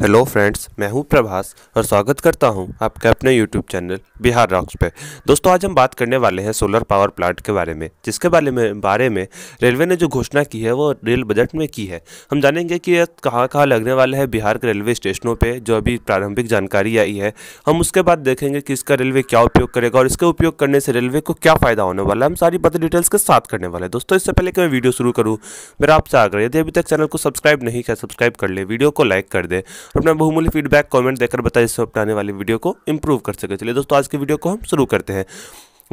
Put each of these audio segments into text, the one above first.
hello friends मैं हूं प्रभास और स्वागत करता हूं आपके अपने यूट्यूब चैनल बिहार रॉक्स पे दोस्तों आज हम बात करने वाले हैं सोलर पावर प्लांट के बारे में जिसके बारे में बारे में रेलवे ने जो घोषणा की है वो रेल बजट में की है हम जानेंगे कि यह कहाँ कहाँ लगने वाला है बिहार के रेलवे स्टेशनों पर जो अभी प्रारंभिक जानकारी आई है हम उसके बाद देखेंगे कि इसका रेलवे क्या उपयोग करेगा और इसके उपयोग करने से रेलवे को क्या फ़ायदा होने वाला है हम सारी बातें डिटेल्स के साथ करने वाले हैं दोस्तों इससे पहले कि मैं वीडियो शुरू करूँ मेरा आपसे आग्रह यदि अभी तक चैनल को सब्सक्राइब नहीं किया सब्सक्राइब कर ले वीडियो को लाइक कर दे और अपना बहुमूल्य फीडबैक कॉमेंट देकर बताएं जिससे अपने आने वाली वीडियो को इम्प्रूव कर सके चलिए दोस्तों आज की वीडियो को हम शुरू करते हैं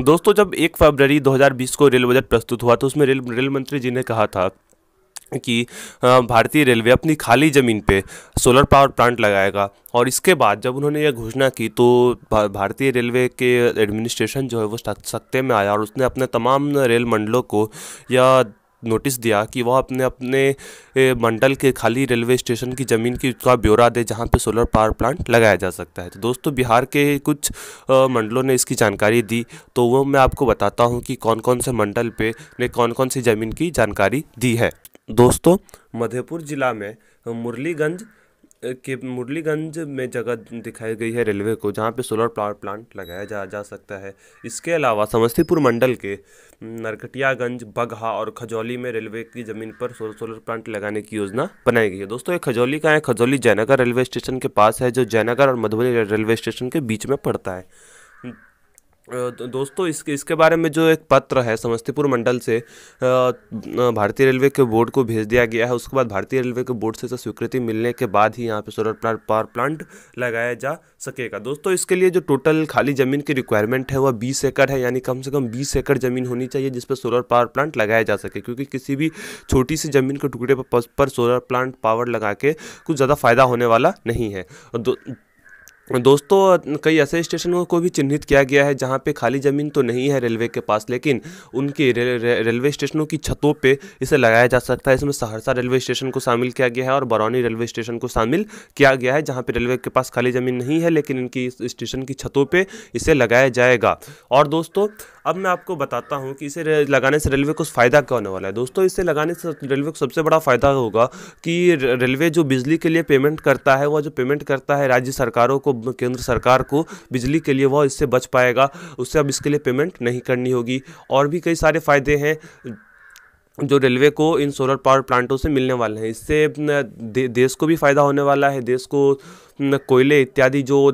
दोस्तों जब एक फरवरी 2020 को रेल बजट प्रस्तुत हुआ तो उसमें रेल रेल मंत्री जी ने कहा था कि भारतीय रेलवे अपनी खाली ज़मीन पे सोलर पावर प्लांट लगाएगा और इसके बाद जब उन्होंने यह घोषणा की तो भारतीय रेलवे के एडमिनिस्ट्रेशन जो है वो सत्ते में आया और उसने अपने तमाम रेल मंडलों को यह नोटिस दिया कि वह अपने अपने मंडल के खाली रेलवे स्टेशन की ज़मीन की का ब्यौरा दे जहाँ पे सोलर पावर प्लांट लगाया जा सकता है तो दोस्तों बिहार के कुछ मंडलों ने इसकी जानकारी दी तो वो मैं आपको बताता हूँ कि कौन कौन से मंडल पे ने कौन कौन सी ज़मीन की जानकारी दी है दोस्तों मधेपुर ज़िला में मुरलीगंज के मुरलीगंज में जगह दिखाई गई है रेलवे को जहाँ पे सोलर पावर प्लांट लगाया जा जा सकता है इसके अलावा समस्तीपुर मंडल के नरकटियागंज बगहा और खजौली में रेलवे की ज़मीन पर सोलर सोलर प्लांट लगाने की योजना बनाई गई है दोस्तों ये खजौली का है खजौली जयनगर रेलवे स्टेशन के पास है जो जयनगर और मधुबनी रेलवे स्टेशन के बीच में पड़ता है दोस्तों इसके इसके बारे में जो एक पत्र है समस्तीपुर मंडल से भारतीय रेलवे के बोर्ड को भेज दिया गया है उसके बाद भारतीय रेलवे के बोर्ड से स्वीकृति मिलने के बाद ही यहाँ पे सोलर प्लांट पावर प्लांट लगाया जा सकेगा दोस्तों इसके लिए जो टोटल खाली ज़मीन की रिक्वायरमेंट है वह बीस एकड़ है यानी कम से कम बीस एकड़ ज़मीन होनी चाहिए जिस पर सोलर पावर प्लांट लगाया जा सके क्योंकि किसी भी छोटी सी ज़मीन के टुकड़े पर, पर सोलर प्लांट पावर लगा के कुछ ज़्यादा फ़ायदा होने वाला नहीं है दोस्तों कई ऐसे स्टेशनों को भी चिन्हित किया गया है जहां पे खाली ज़मीन तो नहीं है रेलवे के पास लेकिन उनके रे, रे, रेलवे स्टेशनों की छतों पे इसे लगाया जा सकता है इसमें सहरसा रेलवे स्टेशन को शामिल किया गया है और बरौनी रेलवे स्टेशन को शामिल किया गया है जहां पे रेलवे के पास खाली ज़मीन नहीं है लेकिन इनकी स्टेशन की छतों पर इसे लगाया जाएगा और दोस्तों अब मैं आपको बताता हूँ कि इसे लगाने से रेलवे को फ़ायदा क्या होने वाला है दोस्तों इसे लगाने से रेलवे को सबसे बड़ा फ़ायदा होगा कि रेलवे जो बिजली के लिए पेमेंट करता है वह जो पेमेंट करता है राज्य सरकारों को केंद्र सरकार को बिजली के लिए वह इससे बच पाएगा उससे अब इसके लिए पेमेंट नहीं करनी होगी और भी कई सारे फ़ायदे हैं जो रेलवे को इन सोलर पावर प्लांटों से मिलने वाले हैं इससे दे, देश को भी फ़ायदा होने वाला है देश को कोयले इत्यादि जो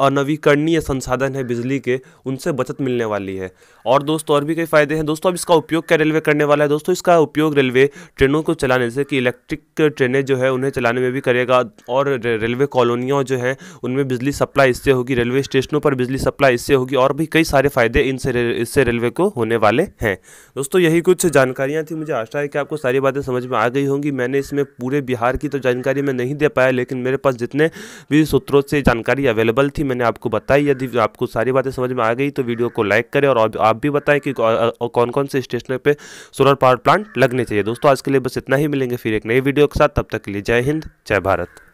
अनवीकरणीय संसाधन है बिजली के उनसे बचत मिलने वाली है और दोस्तों और भी कई फ़ायदे हैं दोस्तों अब इसका उपयोग क्या रेलवे करने वाला है दोस्तों इसका उपयोग रेलवे ट्रेनों को चलाने से कि इलेक्ट्रिक ट्रेनें जो है उन्हें चलाने में भी करेगा और रेलवे कॉलोनियों जो हैं उनमें बिजली सप्लाई इससे होगी रेलवे स्टेशनों पर बिजली सप्लाई इससे होगी और भी कई सारे फ़ायदे इनसे इससे रेलवे को होने वाले हैं दोस्तों यही कुछ जानकारियाँ थी मुझे आशा है कि आपको सारी बातें समझ में आ गई होंगी मैंने इसमें पूरे बिहार की तो जानकारी मैं नहीं दे पाया लेकिन मेरे पास जितने भी सूत्रों से जानकारी अवेलेबल थी मैंने आपको बताई यदि आपको सारी बातें समझ में आ गई तो वीडियो को लाइक करें और आप भी बताएं कि कौन कौन से स्टेशनों पर सोलर पावर प्लांट लगने चाहिए दोस्तों आज के लिए बस इतना ही मिलेंगे फिर एक नई वीडियो के साथ तब तक के लिए जय हिंद जय भारत